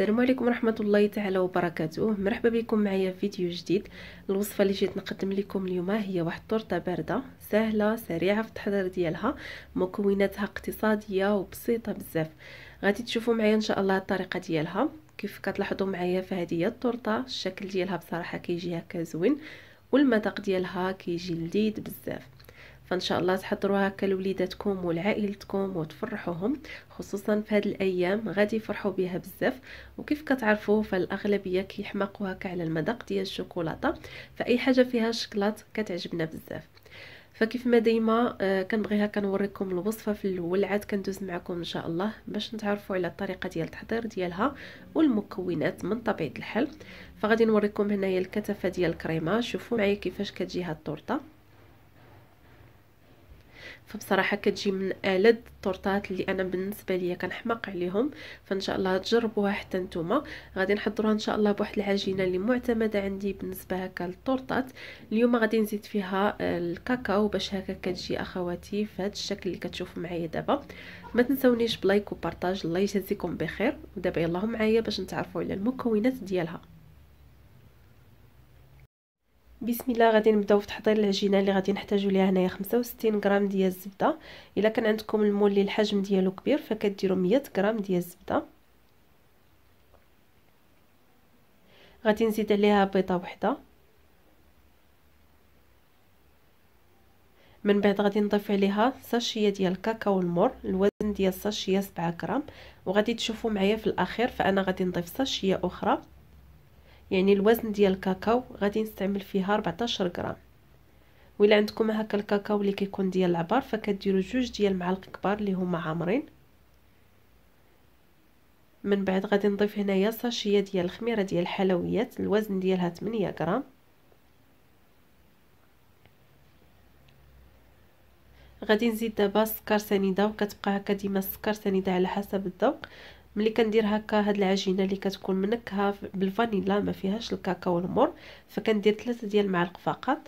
السلام عليكم ورحمه الله تعالى وبركاته مرحبا بكم معايا في فيديو جديد الوصفه اللي جيت نقدم لكم اليوم هي واحد التورته بارده سهله سريعه في التحضير ديالها مكوناتها اقتصاديه وبسيطه بزاف غادي تشوفوا معايا ان شاء الله الطريقه ديالها كيف كتلاحظوا معايا فهذه هي التورته الشكل ديالها بصراحه كيجي هكا زوين والمذاق ديالها كيجي لذيذ بزاف فان شاء الله تحضروها هكا لوليداتكم ولعائلتكم وتفرحوهم خصوصا في هذه الايام غادي يفرحوا بها بزاف وكيف كتعرفوا فالاغلبيه كيحماقوا هكا على المذاق ديال الشوكولاته فاي حاجه فيها شكلاط كتعجبنا بزاف فكيف ما ديما آه كنبغيها كنوريكم الوصفه في الاول عاد كندوز معكم ان شاء الله باش نتعرفوا على الطريقه ديال التحضير ديالها والمكونات من طبيعه الحال فغادي نوريكم هنايا الكثافه ديال الكريمه شوفوا معايا كيفاش كتجي هاد الطورطه فبصراحه كتجي من الد الطورطات اللي انا بالنسبه ليا كنحماق عليهم فان شاء الله تجربوها حتى نتوما غادي نحضروها ان شاء الله بواحد العجينه اللي معتمده عندي بالنسبه هكا للتورطات اليوم غادي نزيد فيها آه، الكاكاو باش هكا كتجي اخواتي في هذا الشكل اللي كتشوفوا معايا دابا ما تنسونيش بلايك وبارطاج الله يجازيكم بخير ودابا يلاه معايا باش نتعرفوا على المكونات ديالها بسم الله غادي نبداو في تحضير العجينه اللي غادي نحتاجو ليها هنايا 65 غرام ديال الزبده الا كان عندكم المول اللي الحجم ديالو كبير فكديروا 100 غرام ديال الزبده غادي نزيد عليها بيضه وحده من بعد غادي نضيف عليها ساشيه ديال الكاكاو المر الوزن ديال الساشيه 7 غرام وغادي تشوفوا معايا في الاخير فانا غادي نضيف ساشيه اخرى يعني الوزن ديال الكاكاو غادي نستعمل فيها 14 غرام ولا عندكم هكا الكاكاو اللي كيكون ديال العبار فكديروا جوج ديال المعالق كبار اللي هما عامرين من بعد غادي نضيف هنايا صاشيه ديال الخميره ديال الحلويات الوزن ديالها 8 غرام غادي نزيد دابا السكر سنيده وكتبقى هكا ديما السكر سنيده على حسب الذوق ملي كندير هكا هاد العجينه اللي كتكون منكهه بالفانيلا ما فيهاش الكاكاو المر فكندير ثلاثة ديال المعالق فقط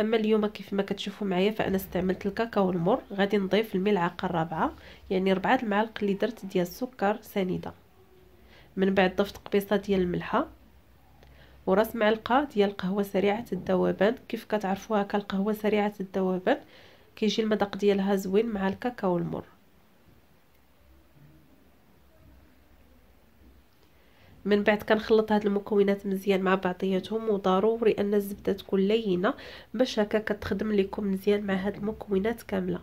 اما اليوم كيف ما كتشوفوا معايا فانا استعملت الكاكاو المر غادي نضيف الملعقه الرابعه يعني ربعة المعالق اللي درت ديال السكر سنيده من بعد ضفت قبيصه ديال الملحه وراس معلقه ديال القهوه سريعه الذوبان كيف كتعرفوها كالقهوه القهوه سريعه الذوبان كيجي المذاق ديالها زوين مع الكاكاو المر من بعد كنخلط هاد المكونات مزيان مع بعضياتهم وضروري ان الزبده تكون لينه باش هكا كتخدم لكم مزيان مع هاد المكونات كامله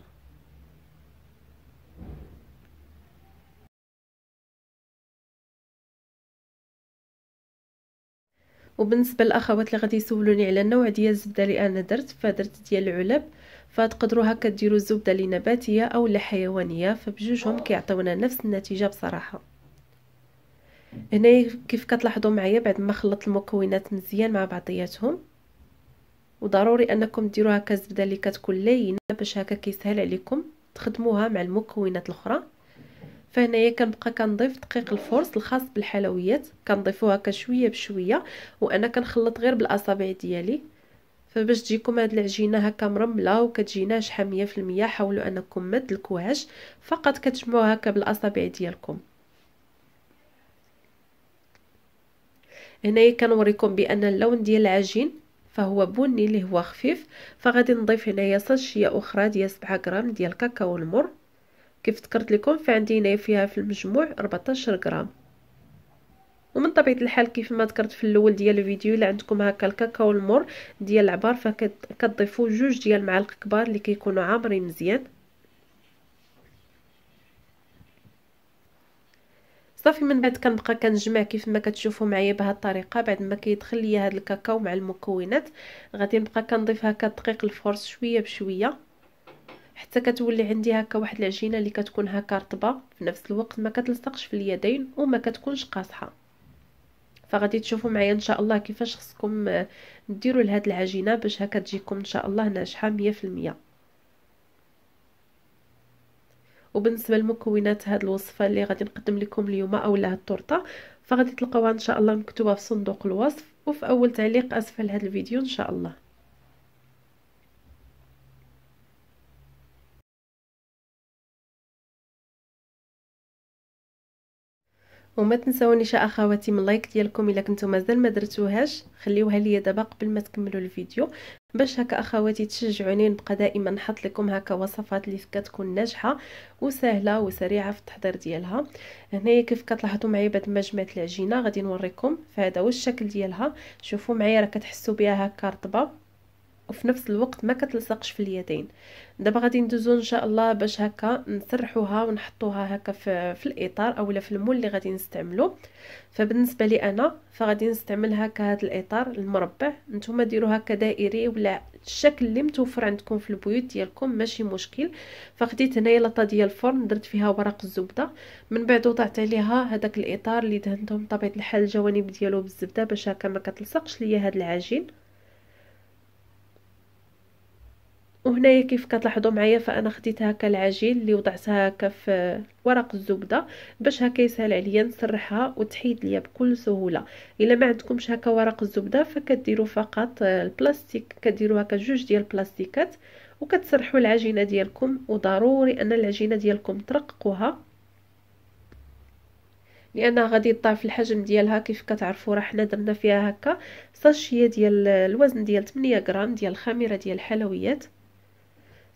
وبالنسبه للاخوات اللي غادي يسولوني على النوع ديال الزبده اللي انا درت فدرت ديال العلب فتقدروا هكا ديروا الزبده اللي نباتيه او اللي حيوانيه فبجوجهم كيعطيونا نفس النتيجه بصراحه هنا كيف كتلاحظوا معايا بعد ما خلطت المكونات مزيان مع بعضياتهم وضروري انكم ديروها هكا الزبده اللي كتكون لينه باش هكا كيسهل عليكم تخدموها مع المكونات الاخرى فهنايا كنبقى كنضيف دقيق الفورس الخاص بالحلويات كنضيفوها هكا شويه بشويه وانا كنخلط غير بالاصابع ديالي فباش تجيكم هاد العجينه هكا مرمله وكتجينا شحال 100% حاولوا انكم ما تدلكوهاش فقط كتجمعوها هكا بالاصابع ديالكم هنايا كنوريكم بان اللون ديال العجين فهو بني اللي هو خفيف فغادي نضيف هنايا صاشيه اخرى ديال 7 غرام ديال الكاكاو المر كيف ذكرت لكم فعندي هنايا فيها في المجموع 14 غرام ومن طبيعه الحال كيف ما ذكرت في الاول ديال الفيديو الا عندكم هكا الكاكاو المر ديال العبار فكتضيفوا جوج ديال المعالق كبار اللي كيكونوا عامرين مزيان صافي من بعد كنبقى كنجمع كيف ما كتشوفوا معايا بهذه الطريقه بعد ما كيدخل ليا هذا الكاكاو مع المكونات غادي نبقى كنضيف هكا دقيق الفرص شويه بشويه حتى كتولي عندي هكا واحد العجينه اللي كتكون هكا رطبه في نفس الوقت ما كتلصقش في اليدين وما كتكونش قاصحه فغادي تشوفوا معايا ان شاء الله كيفاش خصكم آه، ديروا لهاد العجينه باش هكا تجيكم ان شاء الله ناجحه 100% وبالنسبه لمكونات هذه الوصفه اللي غادي نقدم لكم اليوم اولا التورته فغادي تلقاوها ان شاء الله مكتوبه في صندوق الوصف وفي اول تعليق اسفل هذا الفيديو ان شاء الله وما شاء اخواتي من لايك ديالكم الا كنتو مازال ما درتوهاش خليوها ليا دابا قبل ما تكملوا الفيديو باش هكا اخواتي تشجعوني نبقى دائما نحط لكم هكا وصفات اللي كتكون ناجحه وسهله وسريعه في التحضير ديالها هنايا كيف كتلاحظوا معايا بعد ما جمعت العجينه غادي نوريكم فهذا هو الشكل ديالها شوفوا معايا راه كتحسوا بها هكا رطبه وفي نفس الوقت ما كتلصقش في اليدين دابا غادي ندوزو ان شاء الله باش هكا نسرحوها ونحطوها هكا في, في الاطار اولا في المول اللي غادي نستعملو فبالنسبه لي انا فغادي نستعمل هكا هذا الاطار المربع نتوما ديروا هكا دائري ولا الشكل اللي متوفر عندكم في البيوت ديالكم ماشي مشكل فخديت هنايا لاطه ديال الفرن درت فيها ورق الزبده من بعد وضعت عليها هذاك الاطار اللي دهنتهم بطبيعه الحال الجوانب ديالو بالزبده باش هكا ما كتلصقش ليا هاد العجين وهنايا كيف كتلاحظوا معايا فانا خديت هكا العجين اللي وضعتها هكا في ورق الزبده باش هكا يسهل عليا نسرحها وتحيد ليا بكل سهوله الا ما عندكمش هكا ورق الزبده فكديروا فقط البلاستيك كديروا هكا جوج ديال البلاستيكات وكتسرحوا العجينه ديالكم وضروري ان العجينه ديالكم ترققوها لانها غادي تضاعف الحجم ديالها كيف كتعرفوا راه حنا درنا فيها هكا ساشيه ديال الوزن ديال 8 غرام ديال الخميره ديال الحلويات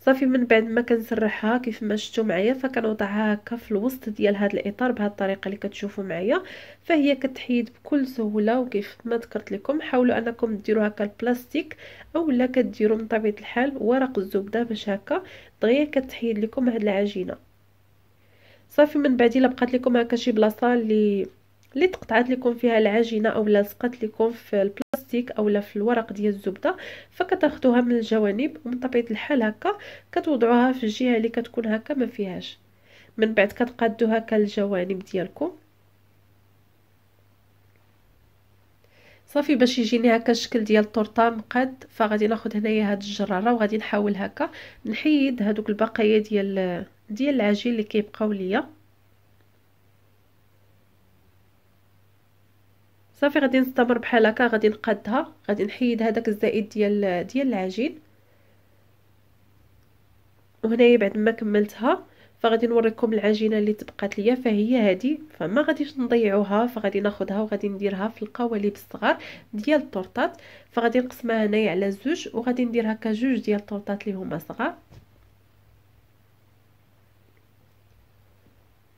صافي من بعد ما كنسرحها كيف ما شفتوا معايا فكنوضعها هكا في الوسط ديال هذا الاطار بهذه الطريقه اللي كتشوفوا معايا فهي كتحيد بكل سهوله وكيف ما ذكرت لكم حاولوا انكم ديروا هكا البلاستيك اولا كديروا من طبيعه الحال ورق الزبده باش هكا دغيا كتحيد لكم هاد العجينه صافي من بعد الا بقات لكم هكا شي بلاصه اللي اللي تقطعات لكم فيها العجينه او لصقت لكم في البلاستيك اولا في الورق ديال الزبده فكتاخذوها من الجوانب ومن طبيعه الحال هكا كتوضعوها في الجهه اللي كتكون هكا ما فيهاش من بعد كتقادوا هكا الجوانب ديالكم صافي باش يجيني هكا الشكل ديال الطورطه مقاد فغادي ناخذ هنايا هاد الجراره وغادي نحاول هكا نحيد هادوك البقايا ديال ديال العجين اللي كيبقاو ليا صافي غادي نستمر بحال هكا غادي نقادها غادي نحيد هذاك الزائد ديال ديال العجين وهنايا بعد ما كملتها فغادي نوريكم العجينه اللي تبقات ليا فهي هذه فما غاديش نضيعوها فغادي ناخدها وغادي نديرها في القوالب الصغار ديال الطورطات فغادي نقسمها هنايا على زوج وغادي نديرها كجوج ديال الطورطات اللي هما صغار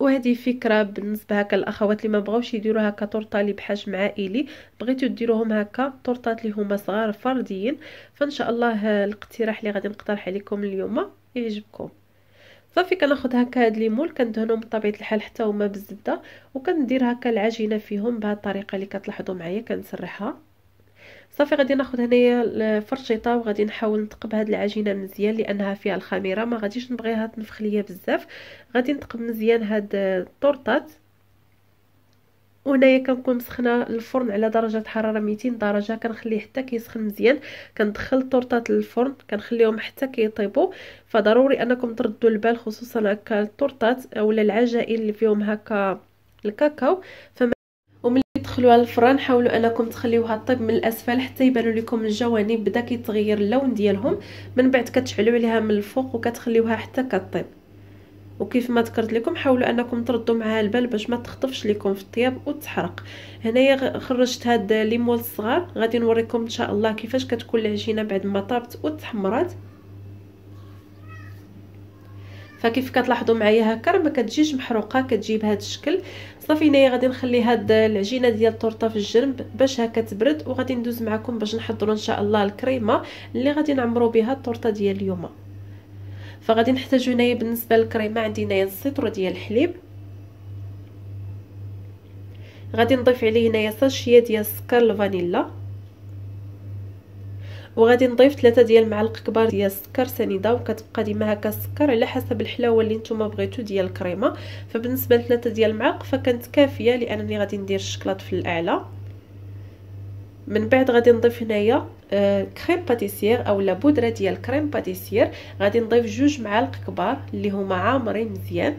وهذه فكره بالنسبه هكا الاخوات اللي ما بغاوش يديروا هكا تورطه اللي بحجم عائلي بغيتو ديروهم هكا طورطات اللي هما صغار فرديين فان شاء الله الاقتراح اللي غادي نقترح عليكم اليوم يعجبكم صافي كناخذ هكا هاد ليمون كندهنهم بطبيعه الحال حتى هما بالزبده وكندير هكا العجينه فيهم بهاد الطريقه اللي كتلاحظوا معايا كنسرحها صافي غادي ناخذ هنايا الفرشيطه وغادي نحاول نثقب هاد العجينه مزيان لانها فيها الخميره ما غاديش نبغيها تنفخ ليا بزاف غادي نثقب مزيان هاد الطورطات وهنايا كنكون مسخنه الفرن على درجه حراره 200 درجه كنخليه حتى كيسخن مزيان كندخل الطورطات للفرن كنخليهم حتى كيطيبوا فضروري انكم تردوا البال خصوصا هكا الطورطات اولا العجائن اللي فيهم هكا الكاكاو فما وملي على الفران حاولوا انكم تخليوها طيب من الاسفل حتى يبانوا لكم الجوانب بدا كيتغير اللون ديالهم من بعد كتشعلوا عليها من الفوق وكتخليوها حتى كطيب وكيف ما ذكرت لكم حاولوا انكم تردوا معها البال باش ما تخطفش لكم في الطياب وتحرق هنايا خرجت هاد ليمول الصغار غادي نوريكم ان شاء الله كيفاش كتكون العجينه بعد ما طابت وتحمرات فكيف كتلاحظوا معايا هكا ما كتجيش محروقه كتجي بهذا الشكل صافي هنايا غادي نخلي هاد العجينه ديال الطورطه في الجنب باش هكا تبرد وغادي ندوز معكم باش نحضروا ان شاء الله الكريمه اللي غادي نعمروا بها الطورطه ديال اليوم فغادي نحتاجو هنايا بالنسبه للكريمه عندي هنايا السيترو ديال الحليب غادي نضيف عليه هنايا ساشيه ديال السكر الفانيلا وغادي نضيف ثلاثة ديال المعالق كبار ديال السكر سنيده وكتبقى ديما هكا السكر على حسب الحلاوه اللي نتوما بغيتو ديال الكريمه فبالنسبه لثلاثه ديال المعالق فكانت كافيه لانني غادي ندير الشكلاط في الاعلى من بعد غادي نضيف هنايا كريم باتيسير اولا بودره ديال كريم باتيسير غادي نضيف جوج معالق كبار اللي هما عامرين مزيان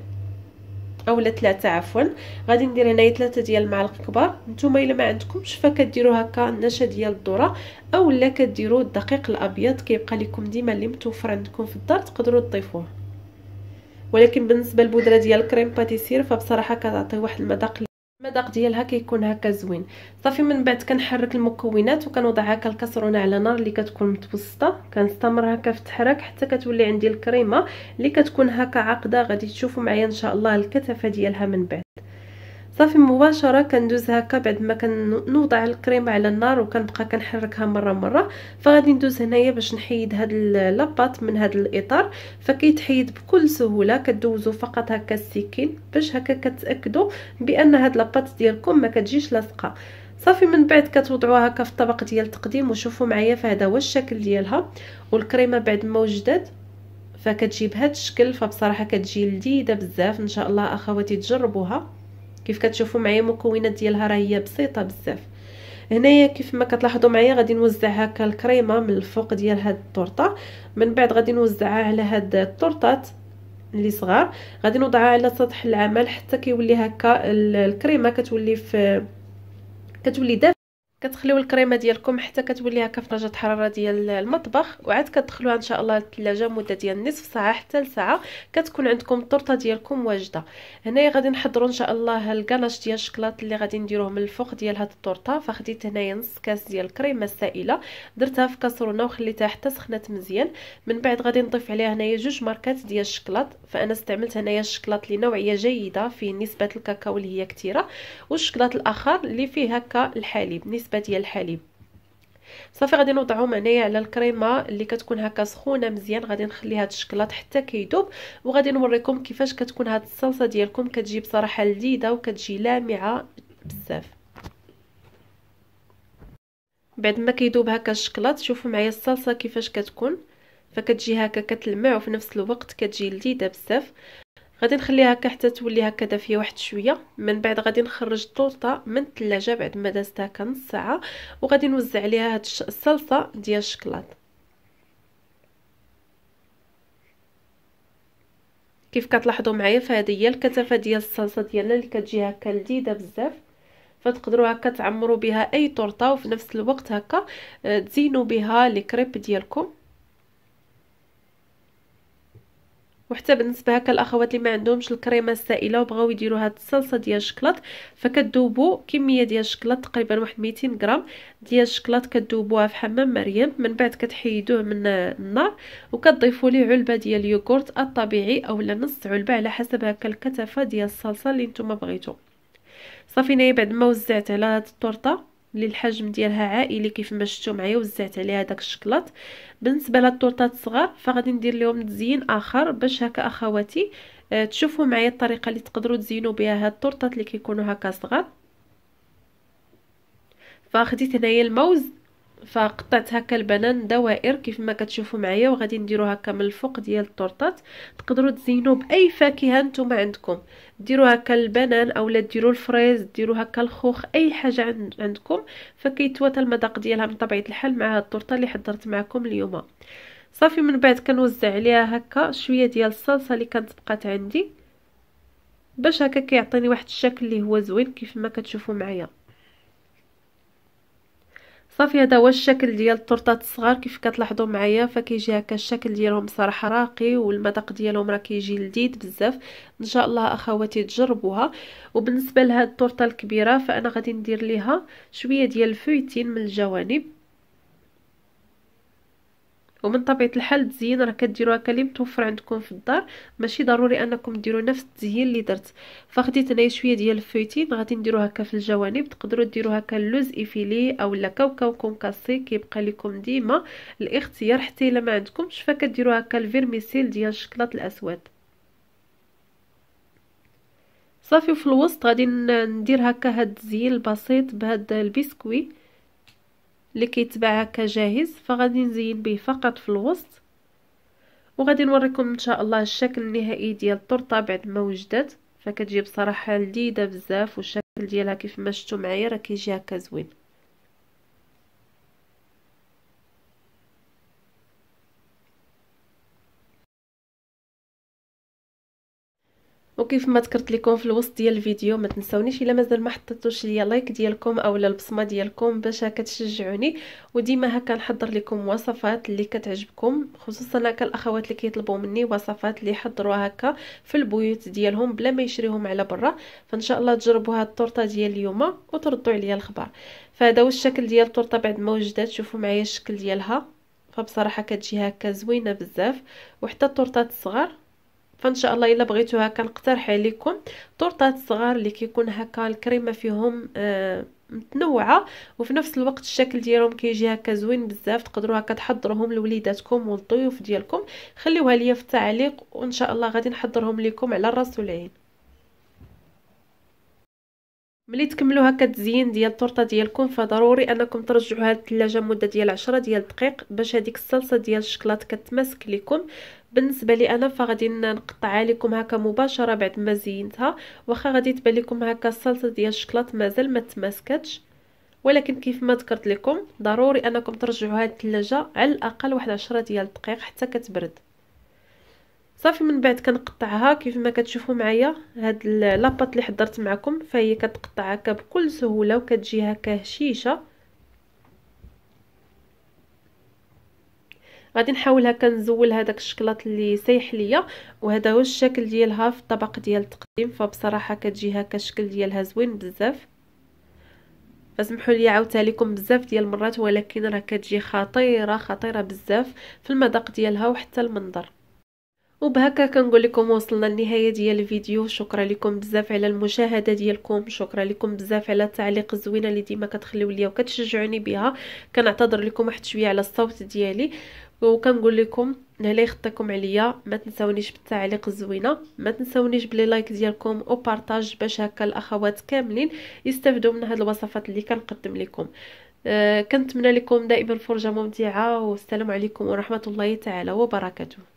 اولا ثلاثه عفوا غادي ندير هنايا ثلاثه ديال المعالق كبار نتوما الا ما عندكمش فكديروا هكا النشا ديال الذره اولا كديروا الدقيق الابيض كيبقى لكم ديما اللي متوفر عندكم في الدار تقدروا تضيفوه ولكن بالنسبه للبودره ديال الكريم باتيسير فبصراحه كتعطي واحد المذاق المذاق ديالها كيكون هكا زوين صافي من بعد كنحرك المكونات وكنوضع هكا الكسرونه على نار اللي كتكون متوسطه كنستمر هكا في التحرك حتى كتولي عندي الكريمه اللي كتكون هكا عقده غادي تشوفوا معايا ان شاء الله الكثافه ديالها من بعد صافي مباشره كندوز هكا بعد ما كنوضع الكريمه على النار وكنبقى كنحركها مره مره فغادي ندوز هنايا باش نحيد هاد لاباط من هاد الاطار فكيتحيد بكل سهوله كدوزو فقط هكا السكين باش هكا كتاكدوا بان هاد لاباط ديالكم ما كتجيش لاصقه صافي من بعد كتوضعوها هكا في الطبق ديال التقديم وشوفوا معايا فهذا هو الشكل ديالها والكريمه بعد ما وجدت فكتجي بهذا الشكل فبصراحه كتجي لذيذه بزاف ان شاء الله اخواتي تجربوها كيف كتشوفوا معايا المكونات ديالها راه هي بسيطه بزاف هنايا كيف ما كتلاحظوا معايا غادي نوزع هكا الكريمه من الفوق ديال هاد التورته من بعد غادي نوزعها على هاد التورطات اللي صغار غادي نوضعها على سطح العمل حتى كيولي هكا الكريمه كتولي في كتولي دافئه كتخليو الكريمه ديالكم حتى كتولي هكا في درجه الحراره ديال المطبخ وعاد كتدخلوها ان شاء الله للثلاجه مده ديال نصف ساعه حتى لساعه كتكون عندكم الطرطه ديالكم واجده هنايا غادي نحضروا ان شاء الله الكلاش ديال الشكلاط اللي غادي نديروه من الفوق ديال هاد الطرطه فخديت هنايا نص كاس ديال الكريمه السائله درتها في كاسرونه وخليتها حتى سخنت مزيان من بعد غادي نضيف عليها هنايا جوج ماركات ديال الشكلاط فانا استعملت هنايا الشكلاط اللي نوعيه جيده فيه نسبه الكاكاو اللي هي كثيره والشكلاط الاخر اللي فيه هكا الحليب نسبه النسبه ديال الحليب صافي غادي نوضعهم هنايا على الكريمه اللي كتكون هكا سخونه مزيان غادي نخلي هاد الشكلاط حتى كيذوب وغادي نوريكم كيفاش كتكون هاد الصلصه ديالكم كتجي بصراحه لذيذه وكتجي لامعه بزاف بعد ما كيذوب هكا الشكلاط شوفوا معايا الصلصه كيفاش كتكون فكتجي هكا كتلمع وفي نفس الوقت كتجي لذيذه بزاف غادي نخليها هكا حتى تولي هكا دافيه واحد شويه من بعد غادي نخرج الطورطه من الثلاجه بعد ما دازت هكا نص ساعه وغادي نوزع عليها هاد الصلصه ديال الشكلاط كيف كتلاحظوا معايا فهذه هي الكثافه ديال الصلصه ديالنا اللي كتجي هكا لذيذه بزاف فتقدروا هكا تعمروا بها اي طورطه وفي نفس الوقت هكا آه، تزينوا بها الكريب ديالكم وحتى بالنسبه هكا الاخوات اللي ما عندهمش الكريمه السائله وبغاو يديروا هاد الصلصه ديال الشكلاط فكذوبوا كميه ديال الشكلاط تقريبا واحد 200 غرام ديال الشكلاط كذوبوها في حمام مريم من بعد كتحيدوه من النار وكتضيفوا ليه علبه ديال اليوغورت الطبيعي اولا نص علبه على حسب هكا الكثافه ديال الصلصه اللي نتوما بغيتو صافي نايا بعد ما وزعت على هاد الطورطه اللي الحجم ديالها عائلي كيف ما شفتوا معايا وزعت عليها داك الشكلاط بالنسبه للطورطات الصغار فغادي ندير لهم تزيين اخر باش هكا اخواتي أه تشوفوا معايا الطريقه اللي تقدروا تزينوا بها هاد الطورطات اللي كيكونوا هكا صغار فخديت هنايا الموز فقطعت هكا البنان دوائر كيف ما كتشوفوا معايا وغادي نديرو هكا من الفوق ديال الطرطات تقدروا تزينوا باي فاكهه نتوما عندكم ديروا هكا البنان اولا ديروا الفريز ديروا هكا الخوخ اي حاجه عندكم فكيتواتى المذاق ديالها من طبيعه الحال مع هاد الطرطه اللي حضرت معكم اليوم صافي من بعد كنوزع عليها هكا شويه ديال الصلصه اللي كانت بقات عندي باش هكا كيعطيني واحد الشكل اللي هو زوين كيف ما كتشوفوا معايا صافي هذا هو الشكل ديال الطرطات الصغار كيف كتلاحظوا معايا فكيجي هكا الشكل ديالهم صراحه راقي والمذاق ديالهم راه كيجي لذيذ بزاف ان شاء الله اخواتي تجربوها وبالنسبه لهاد الطرطه الكبيره فانا غادي ندير ليها شويه ديال الفويتين من الجوانب ومن طبيعه الحال التزيين راه كديروها لي متوفر عندكم في الدار ماشي ضروري انكم ديروا نفس التزيين اللي درت فخديت هنايا شويه ديال الفويتين غادي نديرو هكا في الجوانب تقدروا ديروا هكا اللوز ايفيلي اولا كاوكاو كونكاسي كيبقى لكم ديما الاختيار حتى الا ما عندكمش فكديروا هكا الفيرميسيل ديال الشكلاط الاسود صافي وفي الوسط غادي ندير هكا هاد الزيل البسيط بهاد البسكوي اللي كيتباع هكا جاهز فغادي نزين به فقط في الوسط وغادي نوريكم ان شاء الله الشكل النهائي ديال الطرطه بعد ما وجدت فكتجي بصراحه لذيذه بزاف والشكل ديالها كيف ما شفتوا معايا راه كيجي هكا زوين وكيف ما ذكرت لكم في الوسط ديال الفيديو ما تنسونيش الا مازال ما حطيتوش ليا لايك ديالكم اولا البصمه ديالكم باش هكا تشجعوني وديما هكا نحضر لكم وصفات اللي كتعجبكم خصوصا هكا الاخوات اللي كيطلبوا مني وصفات اللي يحضروها هكا في البيوت ديالهم بلا ما يشريهم على برا فان شاء الله تجربوا هاد التورته ديال اليوم وتردوا عليا الخبر فهذا هو الشكل ديال التورته بعد ما وجدات شوفوا معايا الشكل ديالها فبصراحه كتجي هكا زوينه بزاف وحتى التورتات الصغار فان شاء الله الا بغيتوها كنقترح عليكم طورطات صغار اللي كيكون هكا الكريمه فيهم آه متنوعه وفي نفس الوقت الشكل ديالهم كيجي هكا زوين بزاف تقدروا هكا تحضروهم لوليداتكم والضيوف ديالكم خليوها ليا في التعليق وان شاء الله غادي نحضرهم لكم على الراس والعين ملي تكملوا هكا التزيين ديال الطورطه ديالكم فضروري انكم ترجعوها للثلاجه مده ديال 10 ديال الدقائق باش هذيك الصلصه ديال الشكلاط كتماسك لكم بالنسبه لي انا فغادي نقطعها لكم هكا مباشره بعد ما زينتها واخا غادي تبان لكم هكا الصلصه ديال الشكلاط مازال ما تماسكتش ولكن كيف ما ذكرت لكم ضروري انكم ترجعوها للثلاجه على الاقل واحد 10 ديال الدقائق حتى كتبرد صافي من بعد كنقطعها كيف ما كتشوفوا معايا هاد لاباط اللي حضرت معكم فهي كتقطع هكا بكل سهوله وكتجي هكا هشيشه غادي نحاول هكا نزول هذاك الشكلاط اللي سايح ليا وهذا هو الشكل ديالها في الطبق ديال التقديم فبصراحه كتجي هكا الشكل ديالها زوين بزاف فسمحوا لي عاودتها لكم بزاف ديال المرات ولكن راه كتجي خطيره خطيره بزاف في المذاق ديالها وحتى المنظر وبهكا كنقول لكم وصلنا لنهاية ديال الفيديو شكرا لكم بزاف على المشاهده ديالكم شكرا لكم بزاف على التعليق الزوينه اللي ديما كتخليو ليا وكتشجعوني بها كنعتذر لكم واحد شويه على الصوت ديالي وكنقول لكم هلا يخطيكم عليا ما تنساونيش بالتعليق الزوينه ما تنساونيش بلي لايك ديالكم وبارطاج باش هكا الاخوات كاملين يستافدوا من هاد الوصفات اللي كنقدم لكم أه كنتمنى لكم دائما فرجه ممتعه والسلام عليكم ورحمه الله تعالى وبركاته